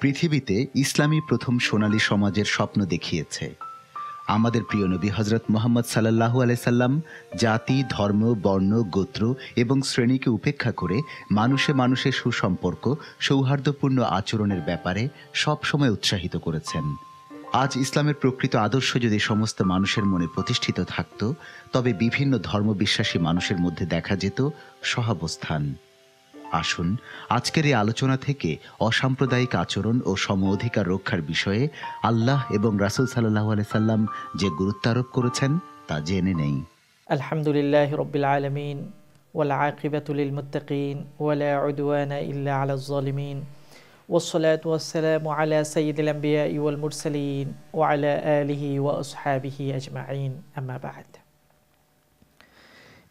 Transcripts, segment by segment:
পৃথিবীতে ইসলামী প্রথম সোনালী সমাজের স্বপ্ন দেখিয়েছে আমাদের প্রিয় নবী হজরত মোহাম্মদ সাল্লাহু আলাইসাল্লাম জাতি ধর্ম বর্ণ গোত্র এবং শ্রেণীকে উপেক্ষা করে মানুষে মানুষে সুসম্পর্ক সৌহার্দ্যপূর্ণ আচরণের ব্যাপারে সবসময় উৎসাহিত করেছেন আজ ইসলামের প্রকৃত আদর্শ যদি সমস্ত মানুষের মনে প্রতিষ্ঠিত থাকত তবে বিভিন্ন ধর্মবিশ্বাসী মানুষের মধ্যে দেখা যেত সহাবস্থান আসুন আজকের এই আলোচনা থেকে অসাম্প্রদায়িক আচরণ ও সম অধিকার রক্ষার বিষয়ে আল্লাহ এবং রাসুল সাল্লাহ সাল্লাম যে আরোপ করেছেন তা জেনে নেই আলহামদুলিল্লাহ রবিল আলমিন ওয়ালা ওয়ালা উদওয়ানা ইল্লা আলা জালিমিন والسلام على سيد والمرسلين وعلى بعد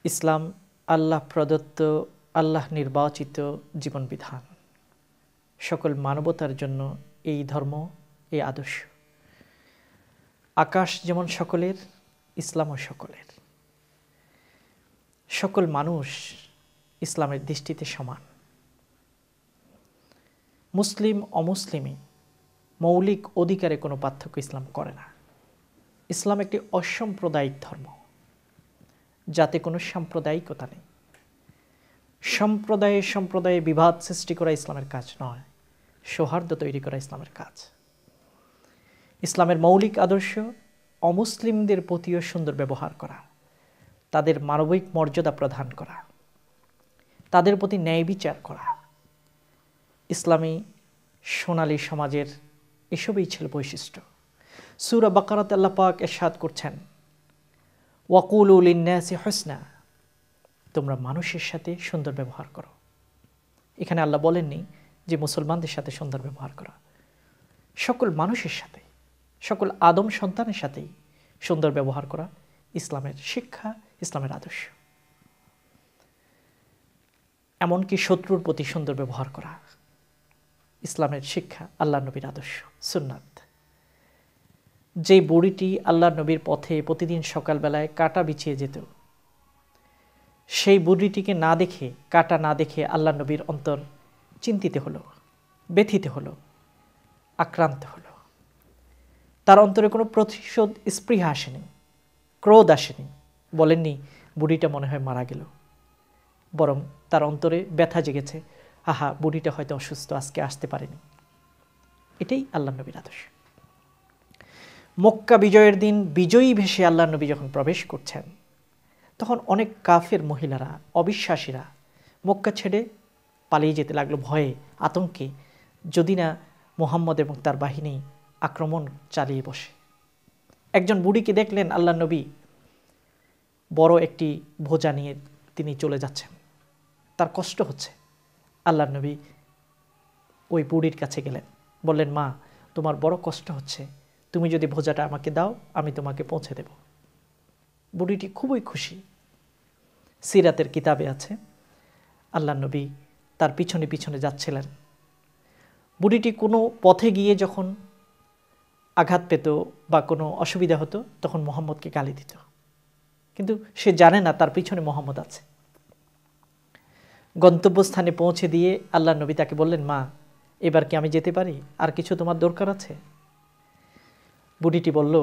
ইসলাম আল্লাহ প্রদত্ত আল্লাহ নির্বাচিত জীবনবিধান সকল মানবতার জন্য এই ধর্ম এই আদর্শ আকাশ যেমন সকলের ইসলামও সকলের সকল মানুষ ইসলামের দৃষ্টিতে সমান মুসলিম অমুসলিমে মৌলিক অধিকারে কোনো পার্থক্য ইসলাম করে না ইসলাম একটি অসাম্প্রদায়িক ধর্ম যাতে কোনো সাম্প্রদায়িকতা নেই সম্প্রদায়ে সম্প্রদায়ে বিবাদ সৃষ্টি করা ইসলামের কাজ নয় সৌহার্দ্য তৈরি করা ইসলামের কাজ ইসলামের মৌলিক আদর্শ অমুসলিমদের প্রতিও সুন্দর ব্যবহার করা তাদের মানবিক মর্যাদা প্রদান করা তাদের প্রতি ন্যায় বিচার করা ইসলামী সোনালী সমাজের এসবই ছিল বৈশিষ্ট্য সুরা বাকারাত আল্লাপাক এর এরশাদ করছেন ওয়াকুল উল ইন্নাসি হোসনা তোমরা মানুষের সাথে সুন্দর ব্যবহার করো এখানে আল্লাহ বলেননি যে মুসলমানদের সাথে সুন্দর ব্যবহার করা সকল মানুষের সাথে সকল আদম সন্তানের সাথেই সুন্দর ব্যবহার করা ইসলামের শিক্ষা ইসলামের আদর্শ এমনকি শত্রুর প্রতি সুন্দর ব্যবহার করা ইসলামের শিক্ষা আল্লাহ নবীর আদর্শ সুন্নাত যে বুড়িটি আল্লাহ নবীর পথে প্রতিদিন সকালবেলায় কাটা বিছিয়ে যেত সেই বুড়িটিকে না দেখে কাটা না দেখে আল্লাহ নবীর অন্তর চিন্তিত হলো ব্যথিত হলো আক্রান্ত হলো তার অন্তরে কোনো প্রতিশোধ স্পৃহা আসেনি ক্রোধ আসেনি বলেননি বুড়িটা মনে হয় মারা গেল বরং তার অন্তরে ব্যথা জেগেছে আহা বুড়িটা হয়তো অসুস্থ আজকে আসতে পারেনি এটাই আল্লাহ নবীর আদর্শ মক্কা বিজয়ের দিন বিজয়ী ভেসে আল্লাহ নবী যখন প্রবেশ করছেন তখন অনেক কাফের মহিলারা অবিশ্বাসীরা মক্কা ছেড়ে পালিয়ে যেতে লাগলো ভয়ে আতঙ্কে যদি না মোহাম্মদ এবং তার বাহিনী আক্রমণ চালিয়ে বসে একজন বুড়িকে দেখলেন আল্লাহ নবী বড় একটি ভোজা নিয়ে তিনি চলে যাচ্ছেন তার কষ্ট হচ্ছে আল্লাহ নবী ওই বুড়ির কাছে গেলেন বললেন মা তোমার বড় কষ্ট হচ্ছে তুমি যদি ভোজাটা আমাকে দাও আমি তোমাকে পৌঁছে দেবো বুড়িটি খুবই খুশি সিরাতের কিতাবে আছে আল্লাহ নবী তার পিছনে পিছনে যাচ্ছিলেন বুড়িটি কোনো পথে গিয়ে যখন আঘাত পেত বা কোনো অসুবিধা হতো তখন মোহাম্মদকে গালি দিত কিন্তু সে জানে না তার পিছনে মোহাম্মদ আছে গন্তব্যস্থানে পৌঁছে দিয়ে আল্লাহ নবী তাকে বললেন মা এবার কি আমি যেতে পারি আর কিছু তোমার দরকার আছে বুড়িটি বলল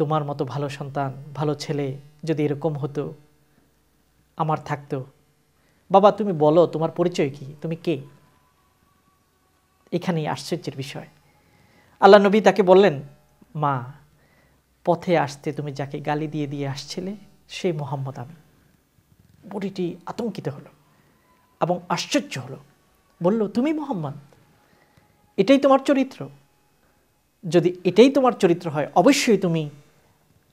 তোমার মতো ভালো সন্তান ভালো ছেলে যদি এরকম হতো আমার থাকতো বাবা তুমি বলো তোমার পরিচয় কি তুমি কে এখানেই আশ্চর্যের বিষয় আল্লাহ নবী তাকে বললেন মা পথে আসতে তুমি যাকে গালি দিয়ে দিয়ে আসছিলে সেই মোহাম্মদ আমি বুড়িটি আতঙ্কিত হলো এবং আশ্চর্য হলো বলল তুমি মোহাম্মদ এটাই তোমার চরিত্র যদি এটাই তোমার চরিত্র হয় অবশ্যই তুমি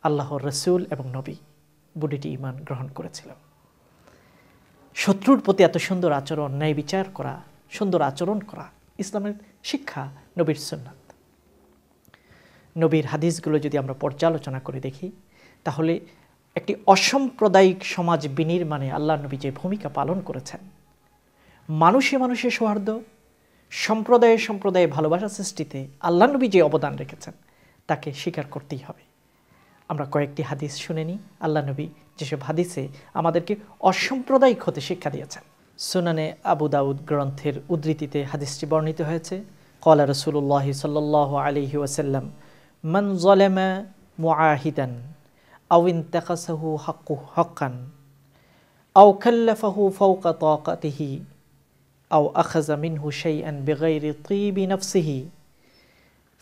আল্লাহর রসুল এবং নবী বুড়িটি ইমান গ্রহণ করেছিল শত্রুর প্রতি এত সুন্দর আচরণ ন্যায় বিচার করা সুন্দর আচরণ করা ইসলামের শিক্ষা নবীর সুন্নাত নবীর হাদিসগুলো যদি আমরা পর্যালোচনা করে দেখি তাহলে একটি অসাম্প্রদায়িক সমাজ বিনির্মাণে আল্লাহ নবী যে ভূমিকা পালন করেছেন মানুষে মানুষে সৌহার্দ্য সম্প্রদায়ে সম্প্রদায়ে ভালোবাসা সৃষ্টিতে আল্লাহ নবী যে অবদান রেখেছেন তাকে স্বীকার করতেই হবে আমরা কয়েকটি হাদিস শুনে নিই আল্লাহ নবী যেসব হাদিসে আমাদেরকে অসাম্প্রদায়িক হতে শিক্ষা দিয়েছেন সুনানে আবু দাউদ গ্রন্থের উদ্ধৃতিতে হাদিসটি বর্ণিত হয়েছে কলা রসুল্লাহ সাল আলহি ওসাল্লাম মন জলেমা মুআহিদান আউইন তেকাসাহু হকু হকান আউ খাল্লাফাহু ফৌকা তকাতিহি আউ আখাজা মিনহু শাইআন বিগাইরি তিবি নফসিহি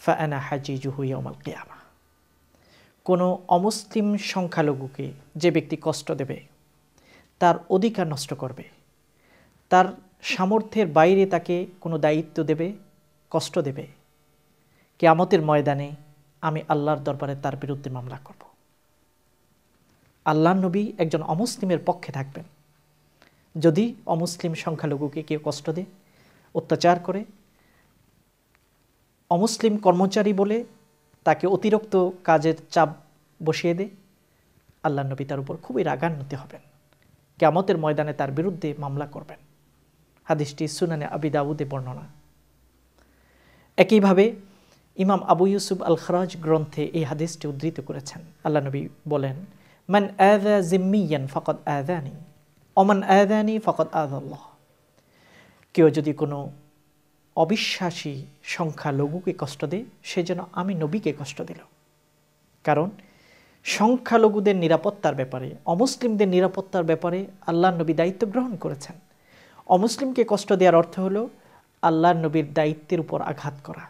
ফাআনা হাজিজুহু ইয়াউমাল কিয়ামা কোনো অমুসলিম সংখ্যালঘুকে যে ব্যক্তি কষ্ট দেবে তার অধিকার নষ্ট করবে তার সামর্থ্যের বাইরে তাকে কোনো দায়িত্ব দেবে কষ্ট দেবে কেয়ামতের ময়দানে আমি আল্লাহর দরবারে তার বিরুদ্ধে মামলা করব আল্লাহ নবী একজন অমুসলিমের পক্ষে থাকবেন যদি অমুসলিম সংখ্যালঘুকে কেউ কষ্ট দেয় অত্যাচার করে অমুসলিম কর্মচারী বলে তাকে অতিরিক্ত কাজের চাপ বসিয়ে দেয় আল্লাহ নবী তার উপর খুবই রাগান্বিত হবেন কেমতের ময়দানে তার বিরুদ্ধে মামলা করবেন হাদিসটি সুনানে আবিদাউদে বর্ণনা একইভাবে ইমাম আবু ইউসুফ আল খরাজ গ্রন্থে এই হাদিসটি উদ্ধৃত করেছেন আল্লাহ নবী বলেন মান আদা জিম্মিয়ান ফকত অ্যাদানি অমান অ্যাদানি ফকত আদাল্লাহ কেউ যদি কোনো অবিশ্বাসী সংখ্যালঘুকে কষ্ট দেয় সে যেন আমি নবীকে কষ্ট দিল কারণ সংখ্যালঘুদের নিরাপত্তার ব্যাপারে অমুসলিমদের নিরাপত্তার ব্যাপারে আল্লাহ নবী দায়িত্ব গ্রহণ করেছেন অমুসলিমকে কষ্ট দেওয়ার অর্থ হলো আল্লাহ নবীর দায়িত্বের উপর আঘাত করা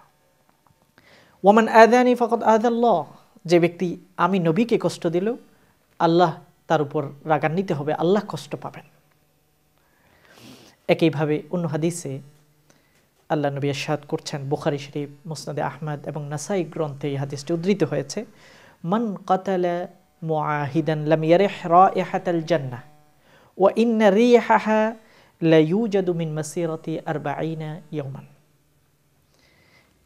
ওমান আদানি ফকত আদাল্লাহ যে ব্যক্তি আমি নবীকে কষ্ট দিল আল্লাহ তার উপর রাগান্বিত হবে আল্লাহ কষ্ট পাবেন একইভাবে অন্য হাদিসে আল্লাহ নবী এরশাদ করছেন বুখারি শরীফ মুসনাদে আহমদ এবং নাসাই গ্রন্থে এই হাদিসটি উদ্ধৃত হয়েছে মান কাতালা মুআহিদান লাম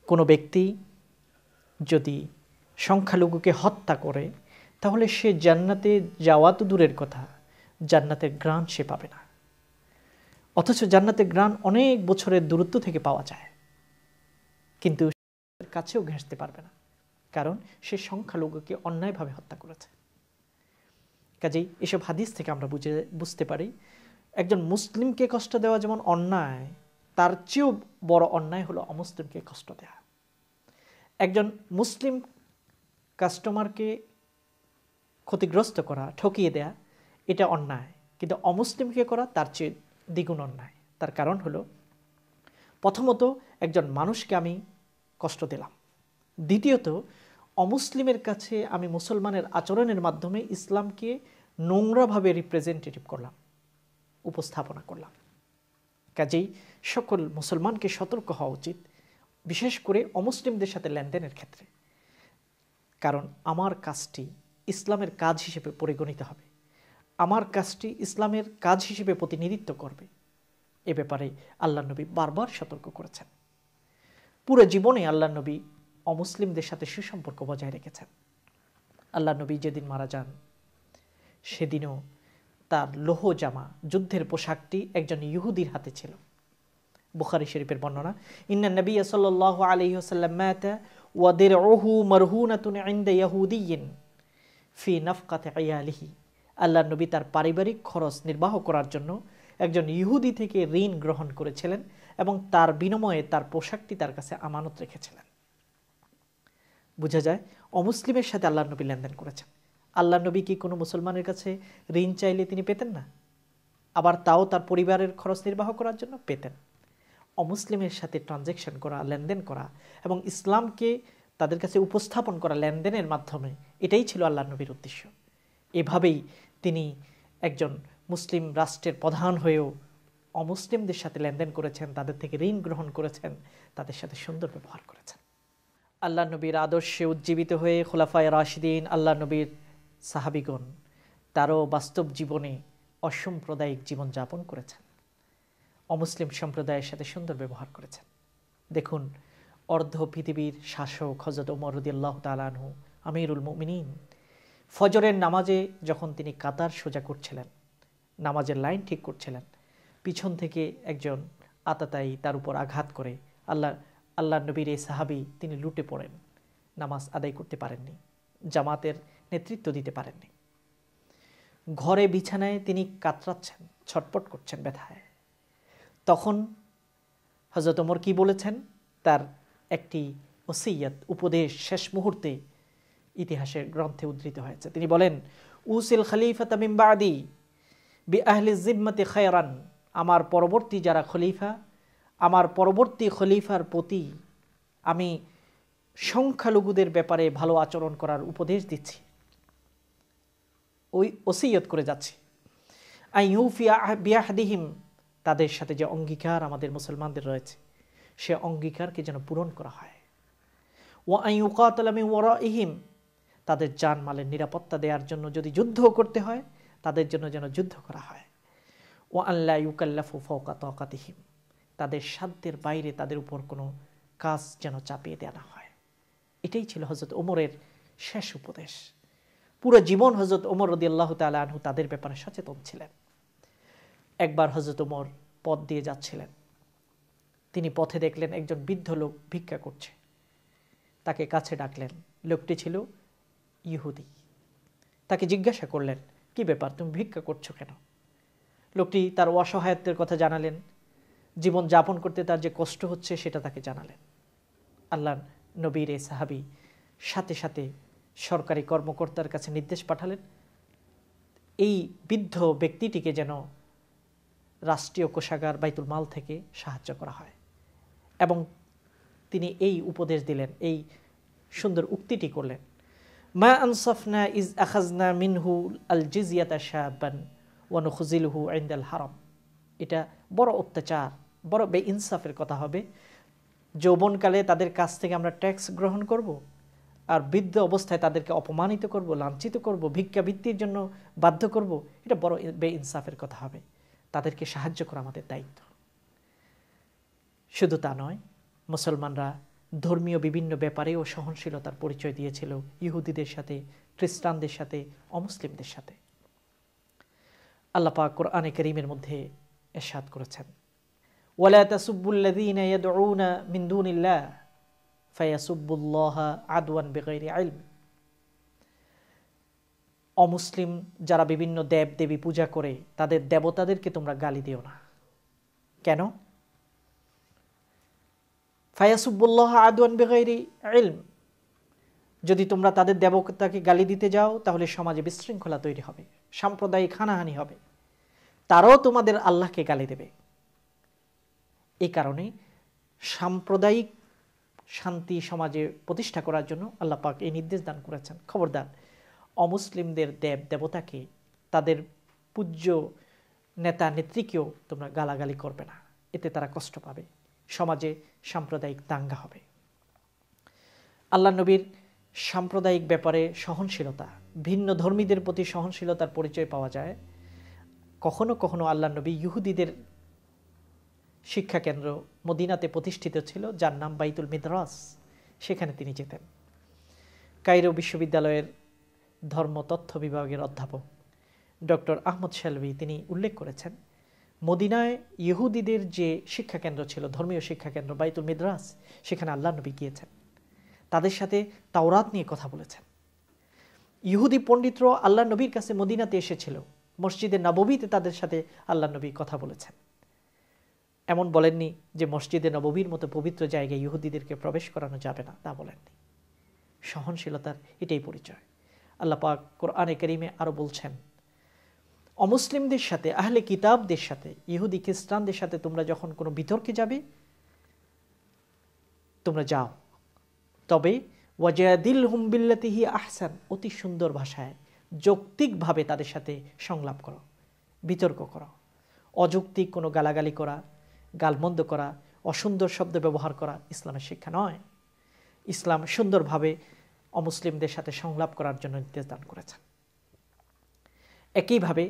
কোনো ব্যক্তি যদি সংখ্যালঘুকে হত্যা করে তাহলে সে জান্নাতে যাওয়া তো দূরের কথা জান্নাতের গ্রাম সে পাবে না অথচ জান্নাতের গ্রান অনেক বছরের দূরত্ব থেকে পাওয়া যায় কিন্তু কাছেও ঘেঁষতে পারবে না কারণ সে সংখ্যালঘুকে অন্যায়ভাবে হত্যা করেছে কাজেই এসব হাদিস থেকে আমরা বুঝে বুঝতে পারি একজন মুসলিমকে কষ্ট দেওয়া যেমন অন্যায় তার চেয়েও বড় অন্যায় হলো অমুসলিমকে কষ্ট দেওয়া একজন মুসলিম কাস্টমারকে ক্ষতিগ্রস্ত করা ঠকিয়ে দেয়া এটা অন্যায় কিন্তু অমুসলিমকে করা তার চেয়ে দ্বিগুণ অন্যায় তার কারণ হলো প্রথমত একজন মানুষকে আমি কষ্ট দিলাম দ্বিতীয়ত অমুসলিমের কাছে আমি মুসলমানের আচরণের মাধ্যমে ইসলামকে নোংরাভাবে রিপ্রেজেন্টেটিভ করলাম উপস্থাপনা করলাম কাজেই সকল মুসলমানকে সতর্ক হওয়া উচিত বিশেষ করে অমুসলিমদের সাথে লেনদেনের ক্ষেত্রে কারণ আমার কাজটি ইসলামের কাজ হিসেবে পরিগণিত হবে আমার কাজটি ইসলামের কাজ হিসেবে প্রতিনিধিত্ব করবে এ ব্যাপারে আল্লাহ নবী বারবার সতর্ক করেছেন পুরো জীবনে আল্লাহ নবী অমুসলিমদের সাথে সুসম্পর্ক বজায় রেখেছেন আল্লাহ নবী যেদিন মারা যান সেদিনও তার লোহ জামা যুদ্ধের পোশাকটি একজন ইহুদির হাতে ছিল বুখারি শরীফের বর্ণনা ইন্না নবী সাল আলী সাল্লাম্মাতা ওয়াদের ওহু মরহু আইন্দা ফি নফকাতে আয়ালিহী আল্লাহ নবী তার পারিবারিক খরচ নির্বাহ করার জন্য একজন ইহুদি থেকে ঋণ গ্রহণ করেছিলেন এবং তার বিনিময়ে তার পোশাকটি তার কাছে আমানত রেখেছিলেন বোঝা যায় অমুসলিমের সাথে আল্লাহ নবী লেনদেন করেছেন আল্লাহ নবী কি কোনো মুসলমানের কাছে ঋণ চাইলে তিনি পেতেন না আবার তাও তার পরিবারের খরচ নির্বাহ করার জন্য পেতেন অমুসলিমের সাথে ট্রানজ্যাকশন করা লেনদেন করা এবং ইসলামকে তাদের কাছে উপস্থাপন করা লেনদেনের মাধ্যমে এটাই ছিল আল্লাহ নবীর উদ্দেশ্য এভাবেই তিনি একজন মুসলিম রাষ্ট্রের প্রধান হয়েও অমুসলিমদের সাথে লেনদেন করেছেন তাদের থেকে ঋণ গ্রহণ করেছেন তাদের সাথে সুন্দর ব্যবহার করেছেন আল্লাহ নবীর আদর্শে উজ্জীবিত হয়ে খোলাফায় রাশিদিন আল্লাহ নবীর সাহাবিগণ তারও বাস্তব জীবনে অসাম্প্রদায়িক জীবনযাপন করেছেন অমুসলিম সম্প্রদায়ের সাথে সুন্দর ব্যবহার করেছেন দেখুন অর্ধ পৃথিবীর শাসক হজরত ওমর রদিয়াল্লাহ তালানহু আমিরুল মুমিনিন ফজরের নামাজে যখন তিনি কাতার সোজা করছিলেন নামাজের লাইন ঠিক করছিলেন পিছন থেকে একজন আতাতাই তার উপর আঘাত করে আল্লাহ আল্লাহ নবীর এই সাহাবি তিনি লুটে পড়েন নামাজ আদায় করতে পারেননি জামাতের নেতৃত্ব দিতে পারেননি ঘরে বিছানায় তিনি কাতরাচ্ছেন ছটপট করছেন ব্যথায় তখন হজরত ওমর কী বলেছেন তার একটি ওসিয়াত উপদেশ শেষ মুহূর্তে ইতিহাসের গ্রন্থে উদ্ধৃত হয়েছে তিনি বলেন উসিল খলিফা তামিমবাদি বি আহলি জিম্মতি খায়রান আমার পরবর্তী যারা খলিফা আমার পরবর্তী খলিফার প্রতি আমি সংখ্যালঘুদের ব্যাপারে ভালো আচরণ করার উপদেশ দিচ্ছি ওই ওসিয়ত করে যাচ্ছি আই ইউফিয়া বিয়াহদিহিম তাদের সাথে যে অঙ্গীকার আমাদের মুসলমানদের রয়েছে সে অঙ্গীকারকে যেন পূরণ করা হয় ও আই ইউকাতলামি ওরা ইহিম তাদের জানমালের নিরাপত্তা দেওয়ার জন্য যদি যুদ্ধ করতে হয় তাদের জন্য যেন যুদ্ধ করা হয় ও আল্লাহ ইউকাল্লাফু ফৌকা তকাতিহিম তাদের সাধ্যের বাইরে তাদের উপর কোনো কাজ যেন চাপিয়ে দেওয়া না হয় এটাই ছিল হজরত ওমরের শেষ উপদেশ পুরো জীবন হজরত ওমর রদি আল্লাহ আনহু তাদের ব্যাপারে সচেতন ছিলেন একবার হজরত ওমর পথ দিয়ে যাচ্ছিলেন তিনি পথে দেখলেন একজন বৃদ্ধ লোক ভিক্ষা করছে তাকে কাছে ডাকলেন লোকটি ছিল ইহুদি তাকে জিজ্ঞাসা করলেন কি ব্যাপার তুমি ভিক্ষা করছো কেন লোকটি তার অসহায়ত্বের কথা জানালেন জীবন যাপন করতে তার যে কষ্ট হচ্ছে সেটা তাকে জানালেন আল্লাহ নবীর এ সাহাবি সাথে সাথে সরকারি কর্মকর্তার কাছে নির্দেশ পাঠালেন এই বৃদ্ধ ব্যক্তিটিকে যেন রাষ্ট্রীয় কোষাগার বাইতুল মাল থেকে সাহায্য করা হয় এবং তিনি এই উপদেশ দিলেন এই সুন্দর উক্তিটি করলেন মা আনসফনা ইজ আখাজনা মিনহু আল জিজিয়াতা শাহবান ওয়ানুখুজিলহু আইন্দাল হারম এটা বড় অত্যাচার বড় বে ইনসাফের কথা হবে যৌবনকালে তাদের কাছ থেকে আমরা ট্যাক্স গ্রহণ করব। আর বৃদ্ধ অবস্থায় তাদেরকে অপমানিত করব লাঞ্ছিত করব ভিক্ষাবৃত্তির জন্য বাধ্য করব এটা বড় বে ইনসাফের কথা হবে তাদেরকে সাহায্য করা আমাদের দায়িত্ব শুধু তা নয় মুসলমানরা ধর্মীয় বিভিন্ন ব্যাপারেও সহনশীলতার পরিচয় দিয়েছিল ইহুদিদের সাথে খ্রিস্টানদের সাথে অমুসলিমদের সাথে আল্লাপা কোরআনে করিমের মধ্যে এরশাদ করেছেন ওয়ালা অমুসলিম যারা বিভিন্ন দেব দেবী পূজা করে তাদের দেবতাদেরকে তোমরা গালি দিও না কেন ফায়াসুবুল্লাহ আদওয়ান বেগৈরি এলম যদি তোমরা তাদের দেবতাকে গালি দিতে যাও তাহলে সমাজে বিশৃঙ্খলা তৈরি হবে সাম্প্রদায়িক হানাহানি হবে তারাও তোমাদের আল্লাহকে গালি দেবে এই কারণে সাম্প্রদায়িক শান্তি সমাজে প্রতিষ্ঠা করার জন্য আল্লাহ পাক এই নির্দেশ দান করেছেন খবরদার অমুসলিমদের দেব দেবতাকে তাদের পূজ্য নেতা নেত্রীকেও তোমরা গালাগালি করবে না এতে তারা কষ্ট পাবে সমাজে সাম্প্রদায়িক দাঙ্গা হবে আল্লাহ নবীর সাম্প্রদায়িক ব্যাপারে সহনশীলতা ভিন্ন ধর্মীদের প্রতি সহনশীলতার পরিচয় পাওয়া যায় কখনো কখনো আল্লাহ নবী ইহুদিদের শিক্ষা কেন্দ্র মদিনাতে প্রতিষ্ঠিত ছিল যার নাম বাইতুল মিদ্রাস সেখানে তিনি যেতেন কাইরো বিশ্ববিদ্যালয়ের ধর্ম তথ্য বিভাগের অধ্যাপক ডক্টর আহমদ সেলভি তিনি উল্লেখ করেছেন মদিনায় ইহুদিদের যে শিক্ষাকেন্দ্র ছিল ধর্মীয় শিক্ষাকেন্দ্র বাইতুল মিদ্রাস সেখানে আল্লাহ নবী গিয়েছেন তাদের সাথে তাওরাত নিয়ে কথা বলেছেন ইহুদি পণ্ডিতর আল্লাহ নবীর কাছে মদিনাতে এসেছিল মসজিদে নববীতে তাদের সাথে আল্লাহ নবী কথা বলেছেন এমন বলেননি যে মসজিদে নববীর মতো পবিত্র জায়গায় ইহুদিদেরকে প্রবেশ করানো যাবে না তা বলেননি সহনশীলতার এটাই পরিচয় আল্লাহ পাক কোরআনে করিমে আরও বলছেন অমুসলিমদের সাথে আহলে কিতাবদের সাথে ইহুদি খ্রিস্টানদের সাথে তোমরা যখন কোনো বিতর্কে যাবে তোমরা যাও তবে ওয়াজাদিল হুমবিল্লাতিহি আহসান অতি সুন্দর ভাষায় যৌক্তিকভাবে তাদের সাথে সংলাপ করো বিতর্ক করো অযৌক্তিক কোনো গালাগালি করা গালমন্দ করা অসুন্দর শব্দ ব্যবহার করা ইসলামের শিক্ষা নয় ইসলাম সুন্দরভাবে অমুসলিমদের সাথে সংলাপ করার জন্য নির্দেশ দান করেছেন একইভাবে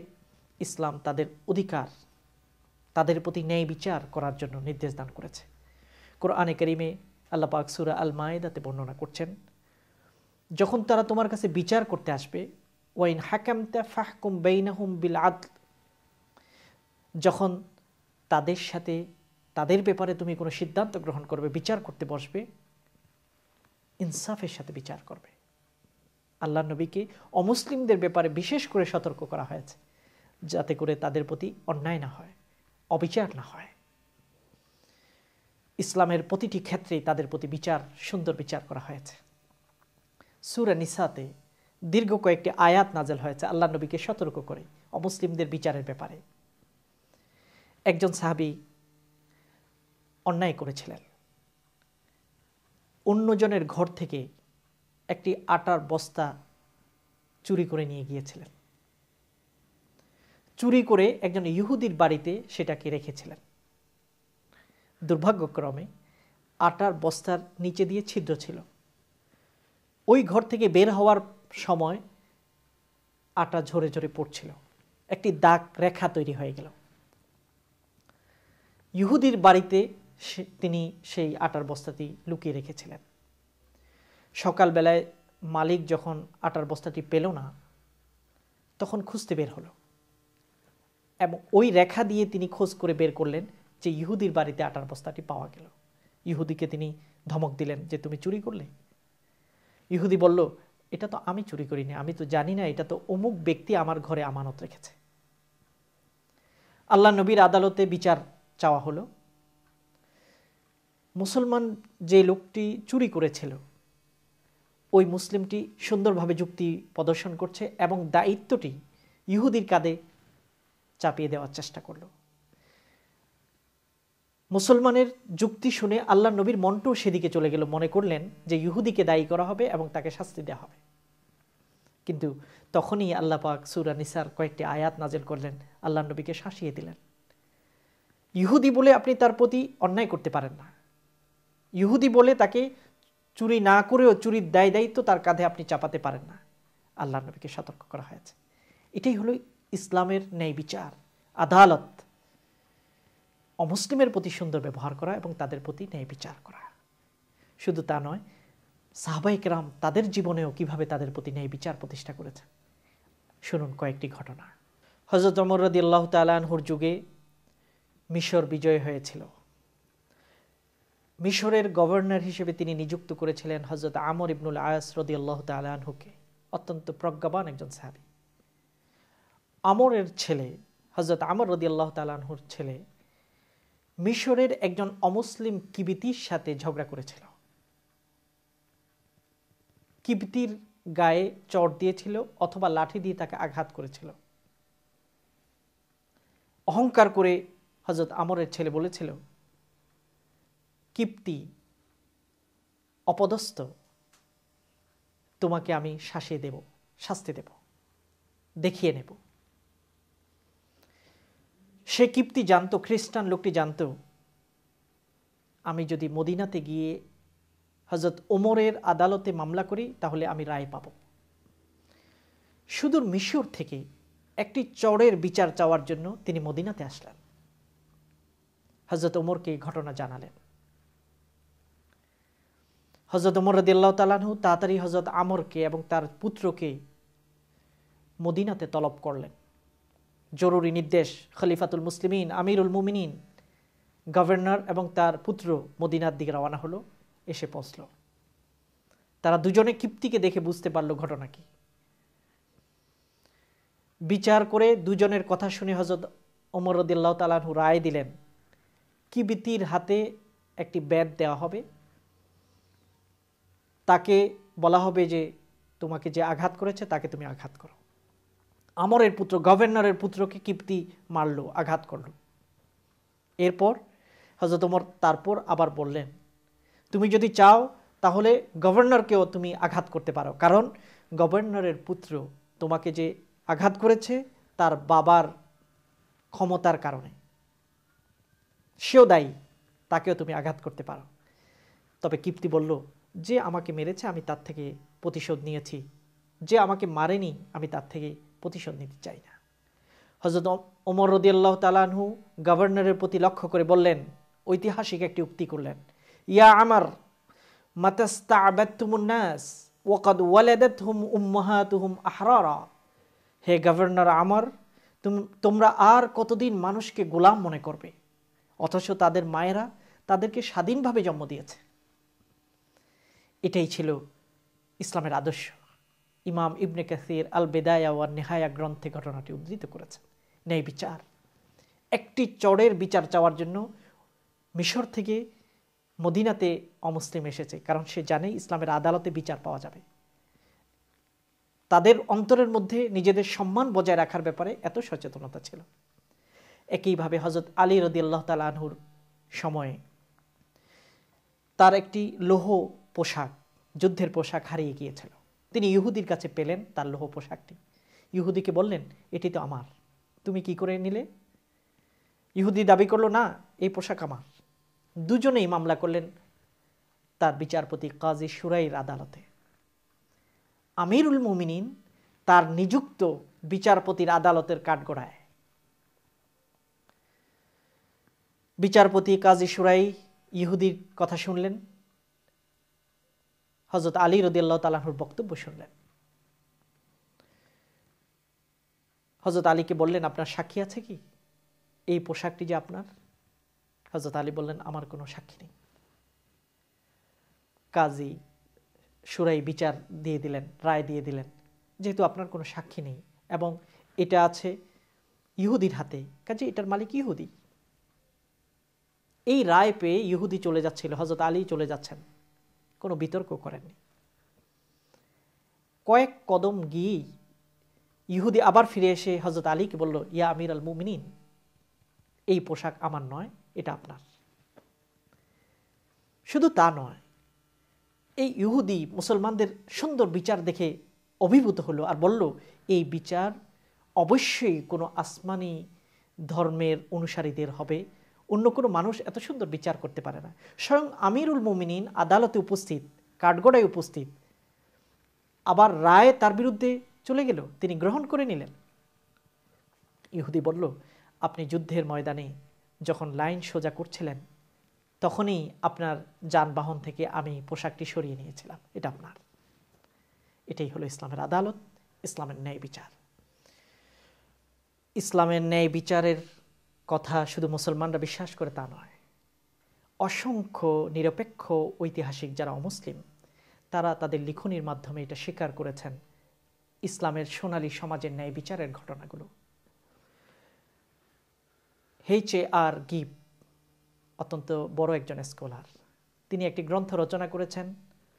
ইসলাম তাদের অধিকার তাদের প্রতি ন্যায় বিচার করার জন্য নির্দেশ দান করেছে কোরআনে করিমে আল্লাহ পাক সুরা আল মায়েদাতে বর্ণনা করছেন যখন তারা তোমার কাছে বিচার করতে আসবে ওয়াইন তে ফাহকুম বেইনাহুম বিল আদ যখন তাদের সাথে তাদের ব্যাপারে তুমি কোনো সিদ্ধান্ত গ্রহণ করবে বিচার করতে বসবে ইনসাফের সাথে বিচার করবে আল্লাহ নবীকে অমুসলিমদের ব্যাপারে বিশেষ করে সতর্ক করা হয়েছে যাতে করে তাদের প্রতি অন্যায় না হয় অবিচার না হয় ইসলামের প্রতিটি ক্ষেত্রে তাদের প্রতি বিচার সুন্দর বিচার করা হয়েছে সুরা নিসাতে দীর্ঘ কয়েকটি আয়াত নাজেল হয়েছে আল্লাহ নবীকে সতর্ক করে অমুসলিমদের বিচারের ব্যাপারে একজন সাহাবি অন্যায় করেছিলেন অন্যজনের ঘর থেকে একটি আটার বস্তা চুরি করে নিয়ে গিয়েছিলেন চুরি করে একজন ইহুদির বাড়িতে সেটাকে রেখেছিলেন দুর্ভাগ্যক্রমে আটার বস্তার নিচে দিয়ে ছিদ্র ছিল ওই ঘর থেকে বের হওয়ার সময় আটা ঝরে ঝরে পড়ছিল একটি দাগ রেখা তৈরি হয়ে গেল ইহুদির বাড়িতে তিনি সেই আটার বস্তাটি লুকিয়ে রেখেছিলেন সকালবেলায় মালিক যখন আটার বস্তাটি পেল না তখন খুঁজতে বের হলো এবং ওই রেখা দিয়ে তিনি খোঁজ করে বের করলেন যে ইহুদির বাড়িতে আটার বস্তাটি পাওয়া গেল ইহুদিকে তিনি ধমক দিলেন যে তুমি চুরি করলে ইহুদি বলল এটা তো আমি চুরি করিনি আমি তো জানি না এটা তো অমুক ব্যক্তি আমার ঘরে আমানত রেখেছে আল্লাহ নবীর আদালতে বিচার চাওয়া হলো মুসলমান যে লোকটি চুরি করেছিল ওই মুসলিমটি সুন্দরভাবে যুক্তি প্রদর্শন করছে এবং দায়িত্বটি ইহুদির কাঁধে চাপিয়ে দেওয়ার চেষ্টা করল মুসলমানের যুক্তি শুনে আল্লাহ নবীর মনটাও সেদিকে চলে গেল মনে করলেন যে ইহুদিকে দায়ী করা হবে এবং তাকে শাস্তি দেওয়া হবে কিন্তু তখনই আল্লাহ পাক সুরা নিসার কয়েকটি আয়াত নাজেল করলেন আল্লাহ নবীকে শাসিয়ে দিলেন ইহুদি বলে আপনি তার প্রতি অন্যায় করতে পারেন না ইহুদি বলে তাকে চুরি না করেও চুরির দায় দায়িত্ব তার কাঁধে আপনি চাপাতে পারেন না আল্লাহ নবীকে সতর্ক করা হয়েছে এটাই হলো ইসলামের ন্যায় বিচার আদালত অমুসলিমের প্রতি সুন্দর ব্যবহার করা এবং তাদের প্রতি ন্যায় বিচার করা শুধু তা নয় সাহবাইকরাম তাদের জীবনেও কিভাবে তাদের প্রতি ন্যায় বিচার প্রতিষ্ঠা করেছে শুনুন কয়েকটি ঘটনা হজরত রদি আল্লাহ তালানহুর যুগে মিশর বিজয় হয়েছিল মিশরের গভর্নর হিসেবে তিনি নিযুক্ত করেছিলেন হজরত আমর ইবনুল আয়াস রদি আল্লাহ তালানহুকে অত্যন্ত প্রজ্ঞাবান একজন সাহাবি আমরের ছেলে হজরত আমর রদি আল্লাহ তালাহুর ছেলে মিশরের একজন অমুসলিম কিবিতির সাথে ঝগড়া করেছিল কিবতির গায়ে চট দিয়েছিল অথবা লাঠি দিয়ে তাকে আঘাত করেছিল অহংকার করে হজরত আমরের ছেলে বলেছিল কিপ্তি অপদস্থ তোমাকে আমি শাসিয়ে দেব শাস্তি দেব দেখিয়ে নেব সে কীপ্তি জানতো খ্রিস্টান লোকটি জানত আমি যদি মদিনাতে গিয়ে হজরত ওমরের আদালতে মামলা করি তাহলে আমি রায় পাব সুদূর মিশর থেকে একটি চরের বিচার চাওয়ার জন্য তিনি মদিনাতে আসলেন হজরত ওমরকে ঘটনা জানালেন হজরত ওমর রদিল্লাহ তালাহু তাড়াতাড়ি হজরত আমরকে এবং তার পুত্রকে মদিনাতে তলব করলেন জরুরি নির্দেশ খলিফাতুল মুসলিমিন আমিরুল মুমিনিন গভর্নর এবং তার পুত্র মদিনার দিকে রওয়ানা হলো এসে পৌঁছল তারা দুজনে কিপ্তিকে দেখে বুঝতে পারল ঘটনা কি বিচার করে দুজনের কথা শুনে হজরত ওমর রদিল্লাহ তালাহু রায় দিলেন কিবিতির হাতে একটি ব্যাদ দেওয়া হবে তাকে বলা হবে যে তোমাকে যে আঘাত করেছে তাকে তুমি আঘাত করো আমরের পুত্র গভর্নরের পুত্রকে কীপ্তি মারল আঘাত করল এরপর হজরত ওমর তারপর আবার বললেন তুমি যদি চাও তাহলে গভর্নরকেও তুমি আঘাত করতে পারো কারণ গভর্নরের পুত্র তোমাকে যে আঘাত করেছে তার বাবার ক্ষমতার কারণে সেও দায়ী তাকেও তুমি আঘাত করতে পারো তবে কীপ্তি বলল যে আমাকে মেরেছে আমি তার থেকে প্রতিশোধ নিয়েছি যে আমাকে মারেনি আমি তার থেকে প্রতিশোধ নিতে চাই না হজরত ওমর রদিয়াল্লাহ তালানহু গভর্নরের প্রতি লক্ষ্য করে বললেন ঐতিহাসিক একটি উক্তি করলেন ইয়া আমার মাতাস্তা আবাতুমুন্নাস ওয়াকাদ ওয়ালেদাত হুম উম্মাহাত হুম আহরারা হে গভর্নর আমার তোমরা আর কতদিন মানুষকে গোলাম মনে করবে অথচ তাদের মায়েরা তাদেরকে স্বাধীনভাবে জন্ম দিয়েছে এটাই ছিল ইসলামের আদর্শ ইমাম ইবনে কাসির আল বেদায়া ওয়ার নেহায়া গ্রন্থে ঘটনাটি উদ্ধৃত করেছেন ন্যায় বিচার একটি চরের বিচার চাওয়ার জন্য মিশর থেকে মদিনাতে অমুসলিম এসেছে কারণ সে জানে ইসলামের আদালতে বিচার পাওয়া যাবে তাদের অন্তরের মধ্যে নিজেদের সম্মান বজায় রাখার ব্যাপারে এত সচেতনতা ছিল একইভাবে হজরত আলী রদি আল্লাহ আনহুর সময়ে তার একটি লৌহ পোশাক যুদ্ধের পোশাক হারিয়ে গিয়েছিল তিনি ইহুদির কাছে পেলেন তার লোহ পোশাকটি ইহুদিকে বললেন এটি তো আমার তুমি কি করে নিলে ইহুদি দাবি করলো না এই পোশাক আমার দুজনেই মামলা করলেন তার বিচারপতি কাজী সুরাইর আদালতে আমিরুল মুমিনিন তার নিযুক্ত বিচারপতির আদালতের কাঠগড়ায় বিচারপতি কাজী সুরাই ইহুদির কথা শুনলেন হজরত আলী রদিয়াল্লাহ তালাহুর বক্তব্য শুনলেন হজরত আলীকে বললেন আপনার সাক্ষী আছে কি এই পোশাকটি যে আপনার হজরত আলী বললেন আমার কোনো সাক্ষী নেই কাজী সুরাই বিচার দিয়ে দিলেন রায় দিয়ে দিলেন যেহেতু আপনার কোনো সাক্ষী নেই এবং এটা আছে ইহুদির হাতে কাজে এটার মালিক ইহুদি এই রায় পেয়ে ইহুদি চলে যাচ্ছিল হজরত আলী চলে যাচ্ছেন কোনো বিতর্ক করেননি কয়েক কদম গিয়েই ইহুদি আবার ফিরে এসে হজরত আলীকে বলল ইয়া আমির আল মুমিনিন এই পোশাক আমার নয় এটা আপনার শুধু তা নয় এই ইহুদি মুসলমানদের সুন্দর বিচার দেখে অভিভূত হলো আর বলল এই বিচার অবশ্যই কোনো আসমানি ধর্মের অনুসারীদের হবে অন্য কোনো মানুষ এত সুন্দর বিচার করতে পারে না স্বয়ং আমিরুল মোমিনিন আদালতে উপস্থিত কাঠগড়ায় উপস্থিত আবার রায় তার বিরুদ্ধে চলে গেল তিনি গ্রহণ করে নিলেন ইহুদি বলল আপনি যুদ্ধের ময়দানে যখন লাইন সোজা করছিলেন তখনই আপনার যানবাহন থেকে আমি পোশাকটি সরিয়ে নিয়েছিলাম এটা আপনার এটাই হলো ইসলামের আদালত ইসলামের ন্যায় বিচার ইসলামের ন্যায় বিচারের কথা শুধু মুসলমানরা বিশ্বাস করে তা নয় অসংখ্য নিরপেক্ষ ঐতিহাসিক যারা অমুসলিম তারা তাদের লিখনির মাধ্যমে এটা স্বীকার করেছেন ইসলামের সোনালী সমাজের ন্যায় বিচারের ঘটনাগুলো হেইচে আর গিব অত্যন্ত বড় একজন স্কলার তিনি একটি গ্রন্থ রচনা করেছেন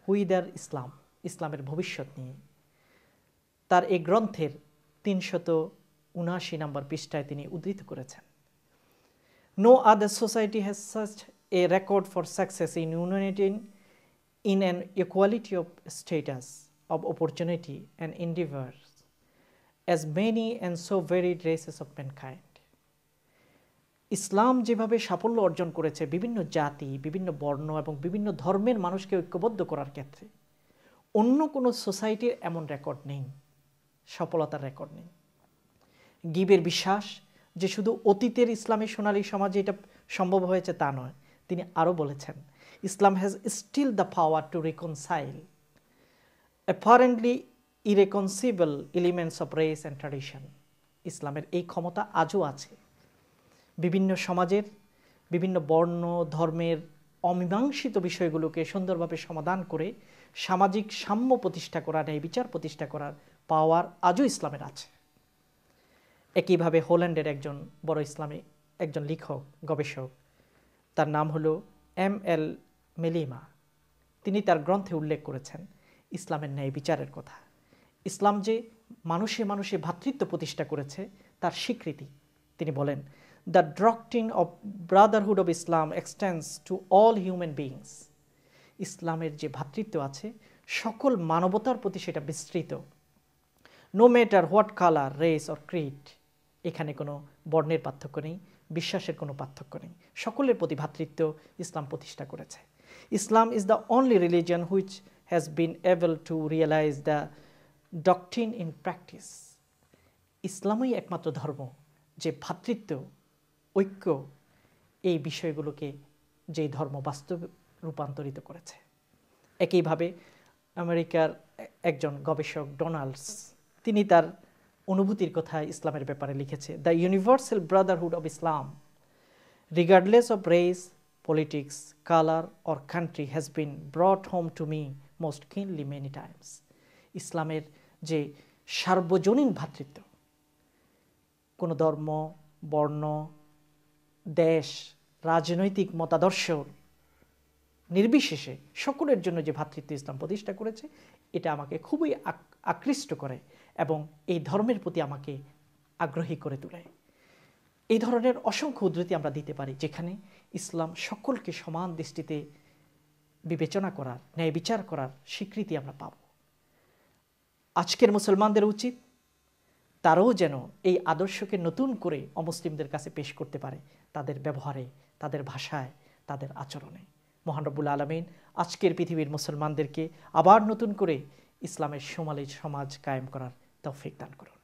হুইদার ইসলাম ইসলামের ভবিষ্যৎ নিয়ে তার এই গ্রন্থের তিনশত উনাশি নম্বর পৃষ্ঠায় তিনি উদ্ধৃত করেছেন No other society has such a record for success in uniting in an equality of status, of opportunity and endeavors as many and so varied races of mankind. ইসলাম যেভাবে সাফল্য অর্জন করেছে বিভিন্ন জাতি বিভিন্ন বর্ণ এবং বিভিন্ন ধর্মের মানুষকে ঐক্যবদ্ধ করার ক্ষেত্রে অন্য কোনো সোসাইটির এমন রেকর্ড নেই সফলতার রেকর্ড নেই গিবের বিশ্বাস যে শুধু অতীতের ইসলামী সোনালী সমাজে এটা সম্ভব হয়েছে তা নয় তিনি আরও বলেছেন Islam has still the power to reconcile apparently irreconcilable elements of race and tradition ইসলামের এই ক্ষমতা আজও আছে বিভিন্ন সমাজের বিভিন্ন বর্ণ ধর্মের অমীমাংসিত বিষয়গুলোকে সুন্দরভাবে সমাধান করে সামাজিক সাম্য প্রতিষ্ঠা করা ন্যায় বিচার প্রতিষ্ঠা করার পাওয়ার আজও ইসলামের আছে একইভাবে হোল্যান্ডের একজন বড় ইসলামী একজন লেখক গবেষক তার নাম হলো এম এল মেলিমা তিনি তার গ্রন্থে উল্লেখ করেছেন ইসলামের ন্যায় বিচারের কথা ইসলাম যে মানুষে মানুষে ভ্রাতৃত্ব প্রতিষ্ঠা করেছে তার স্বীকৃতি তিনি বলেন the doctrine of brotherhood of Islam extends to all human beings ইসলামের যে ভ্রাতৃত্ব আছে সকল মানবতার প্রতি সেটা বিস্তৃত no matter what colour race or creed এখানে কোনো বর্ণের পার্থক্য নেই বিশ্বাসের কোনো পার্থক্য নেই সকলের প্রতি ভাতৃত্ব ইসলাম প্রতিষ্ঠা করেছে Islam is the only religion which has been able to realise the doctrine in practice ইসলামই একমাত্র ধর্ম যে ভাতৃত্ব ঐক্য এই বিষয়গুলোকে যেই ধর্ম বাস্তব রূপান্তরিত করেছে একইভাবে আমেরিকার একজন গবেষক ডোনাল্ডস তিনি তার অনুভূতির কথা ইসলামের ব্যাপারে লিখেছে the universal brotherhood of Islam regardless of race politics colour or country has been brought home to me most keenly many times ইসলামের যে সার্বজনীন ভ্রাতৃত্ব কোনো ধর্ম বর্ণ দেশ রাজনৈতিক মতাদর্শ নির্বিশেষে সকলের জন্য যে ভ্রাতৃত্ব ইসলাম প্রতিষ্ঠা করেছে এটা আমাকে খুবই আকৃষ্ট করে এবং এই ধর্মের প্রতি আমাকে আগ্রহী করে তোলে এই ধরনের অসংখ্য উদ্ধৃতি আমরা দিতে পারি যেখানে ইসলাম সকলকে সমান দৃষ্টিতে বিবেচনা করার ন্যায় বিচার করার স্বীকৃতি আমরা পাব আজকের মুসলমানদের উচিত তারাও যেন এই আদর্শকে নতুন করে অমুসলিমদের কাছে পেশ করতে পারে তাদের ব্যবহারে তাদের ভাষায় তাদের আচরণে মহানবুল আলমিন আজকের পৃথিবীর মুসলমানদেরকে আবার নতুন করে ইসলামের সোমালি সমাজ কায়েম করার Taufiq dan kurun